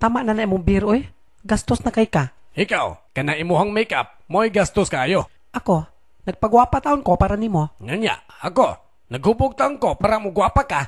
Tama na na imong biro eh. Gastos na kay ka. Ikaw, kana imuhang makeup, mo'y gastos kayo. Ako, nagpagwapa taon ko para nimo. Nganya, ako, naghubog taon ko para mo gwapa ka.